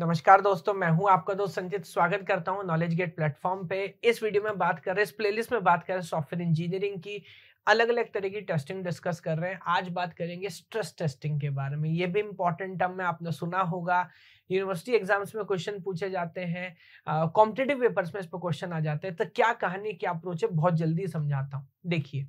नमस्कार दोस्तों मैं हूं आपका दोस्त संचित स्वागत करता हूं नॉलेज गेट प्लेटफॉर्म पे इस वीडियो में बात कर रहे हैं इस प्लेलिस्ट में बात कर रहे हैं सॉफ्टवेयर इंजीनियरिंग की अलग अलग तरह की टेस्टिंग डिस्कस कर रहे हैं आज बात करेंगे स्ट्रेस टेस्टिंग के बारे में ये भी इंपॉर्टेंट टर्म में आपने सुना होगा यूनिवर्सिटी एग्जाम्स में क्वेश्चन पूछे जाते हैं कॉम्पिटेटिव पेपर्स में इस पर क्वेश्चन आ जाते हैं तो क्या कहानी क्या अप्रोच है बहुत जल्दी समझाता हूँ देखिए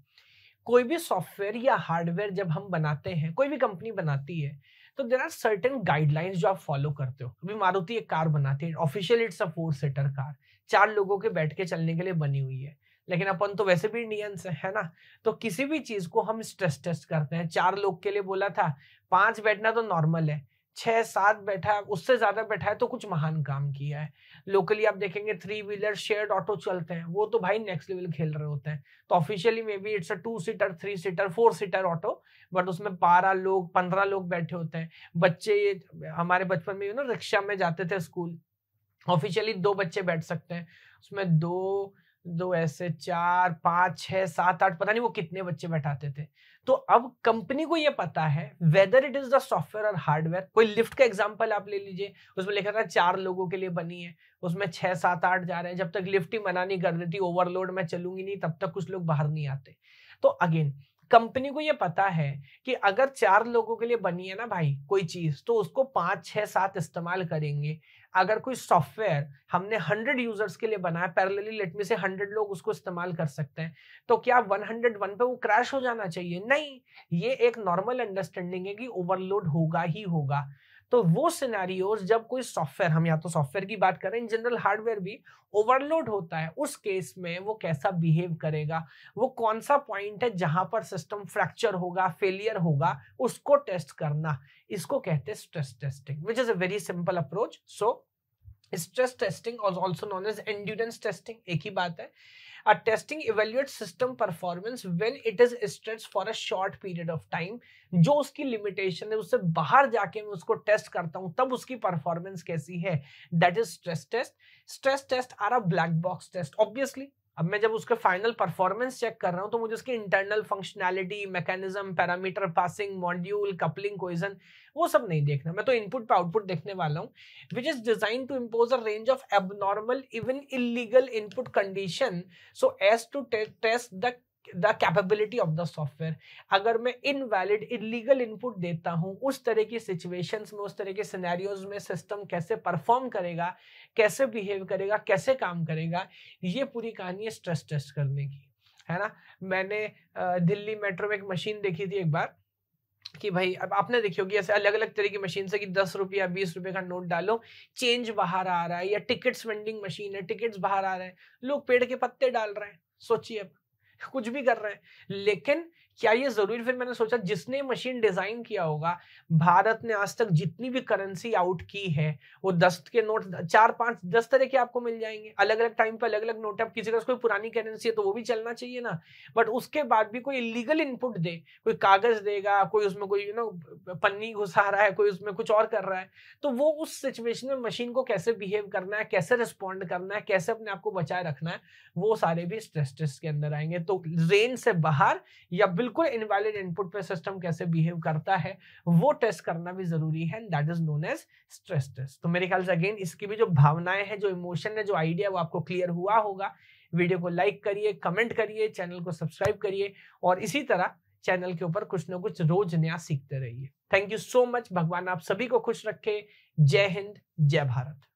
कोई भी सॉफ्टवेयर या हार्डवेयर जब हम बनाते हैं कोई भी कंपनी बनाती है तो देर आर सर्टेन गाइडलाइंस जो आप फॉलो करते हो अभी मारुति एक कार बनाती है official it's a four seater car चार लोगों के बैठ के चलने के लिए बनी हुई है लेकिन अपन तो वैसे भी इंडियंस है ना तो किसी भी चीज को हम स्ट्रेस टेस्ट करते हैं चार लोग के लिए बोला था पांच बैठना तो नॉर्मल है छः सात बैठा है उससे ज़्यादा बैठा है तो कुछ महान काम किया है लोकली आप देखेंगे थ्री व्हीलर शेयर्ड ऑटो चलते हैं वो तो भाई नेक्स्ट लेवल खेल रहे होते हैं तो officially may be it's a two seater three seater four seater auto but उसमें बारह लोग पंद्रह लोग बैठे होते हैं बच्चे हमारे बचपन में यू ना रिक्शा में जाते थे स्कूल ऑफिशियली दो बच्चे बैठ सकते हैं उसमें दो दो ऐसे चार पाँच छह सात आठ पता नहीं वो कितने बच्चे बैठाते थे तो अब कंपनी को ये पता है whether it is the software और हार्डवेयर कोई लिफ्ट का एग्जाम्पल आप ले लीजिए उसमें लिखा था चार लोगों के लिए बनी है उसमें छह सात आठ जा रहे हैं जब तक लिफ्ट ही मना नहीं कर देती ओवरलोड में चलूंगी नहीं तब तक कुछ लोग बाहर नहीं आते तो अगेन कंपनी को ये पता है कि अगर चार लोगों के लिए बनी है ना भाई कोई चीज तो उसको पांच छह सात इस्तेमाल करेंगे अगर कोई सॉफ्टवेयर हमने हंड्रेड यूजर्स के लिए बनाया पैरेलली लेट में से हंड्रेड लोग उसको इस्तेमाल कर सकते हैं तो क्या वन हंड्रेड वन पे वो क्रैश हो जाना चाहिए नहीं ये एक नॉर्मल अंडरस्टैंडिंग है कि ओवरलोड होगा ही होगा तो वो सिनेरियोज जब कोई सॉफ्टवेयर हम या तो सॉफ्टवेयर की बात करें इन जनरल हार्डवेयर भी ओवरलोड होता है उस केस में वो कैसा बिहेव करेगा वो कौन सा पॉइंट है जहां पर सिस्टम फ्रैक्चर होगा फेलियर होगा उसको टेस्ट करना इसको कहते हैं stress testing which is a very simple approach so stress testing और also known as endurance testing एक ही बात है A testing evaluates system performance when it is stretched for a short period of time. जो उसकी limitation है उससे बाहर जाके मैं उसको test करता हूँ तब उसकी performance कैसी है That is stress test. Stress test are a black box test. Obviously अब मैं जब उसके फाइनल परफॉर्मेंस चेक कर रहा हूँ तो मुझे उसकी internal functionality mechanism parameter passing module coupling cohesion वो सब नहीं देखना मैं तो इनपुट पे आउटपुट देखने वाला हूँ which is design to impose a range of abnormal even illegal input condition so as to test the the capability of the software अगर मैं इनवैलिड इलीगल इनपुट देता हूँ उस तरह की सिचुएशंस में उस तरह के सिनेरियोज में सिस्टम कैसे परफॉर्म करेगा कैसे बिहेव करेगा कैसे काम करेगा ये पूरी कहानी है स्ट्रेस टेस्ट करने की है ना मैंने दिल्ली मेट्रो में एक मशीन देखी थी एक बार कि भाई अब आपने देखी होगी ऐसे अलग अलग तरह की मशीन से कि दस रुपया बीस रुपये का नोट डालो चेंज बाहर आ रहा है या टिकट्स वेंडिंग मशीन है टिकट्स बाहर आ रहे हैं लोग पेड़ के पत्ते डाल रहे हैं सोचिए अब कुछ भी कर रहे हैं लेकिन क्या ये जरूरी फिर मैंने सोचा जिसने मशीन डिजाइन किया होगा भारत ने आज तक जितनी भी करेंसी आउट की है वो दस के नोट चार पांच दस तरह के आपको मिल जाएंगे अलग अलग टाइम पे अलग अलग नोट अब किसी का कोई पुरानी करेंसी है तो वो भी चलना चाहिए ना बट उसके बाद भी कोई इलीगल इनपुट दे कोई कागज देगा कोई उसमें कोई यू नो पन्नी घुसा रहा है कोई उसमें कुछ और कर रहा है तो वो उस सिचुएशन में मशीन को कैसे बिहेव करना है कैसे रिस्पॉन्ड करना है कैसे अपने आप को बचाए रखना है वो सारे भी स्ट्रेस टेस्ट के अंदर आएंगे तो रेंज से बाहर या बिल्कुल इनवैलिड इनपुट पे सिस्टम कैसे बिहेव करता है वो टेस्ट करना भी जरूरी है that is known as stress test तो मेरे ख्याल से अगेन इसकी भी जो भावनाएं हैं जो इमोशन है जो आइडिया वो आपको क्लियर हुआ होगा वीडियो को लाइक करिए कमेंट करिए चैनल को सब्सक्राइब करिए और इसी तरह चैनल के ऊपर कुछ ना कुछ रोज नया सीखते रहिए थैंक यू सो मच भगवान आप सभी को खुश रखे जय हिंद जय भारत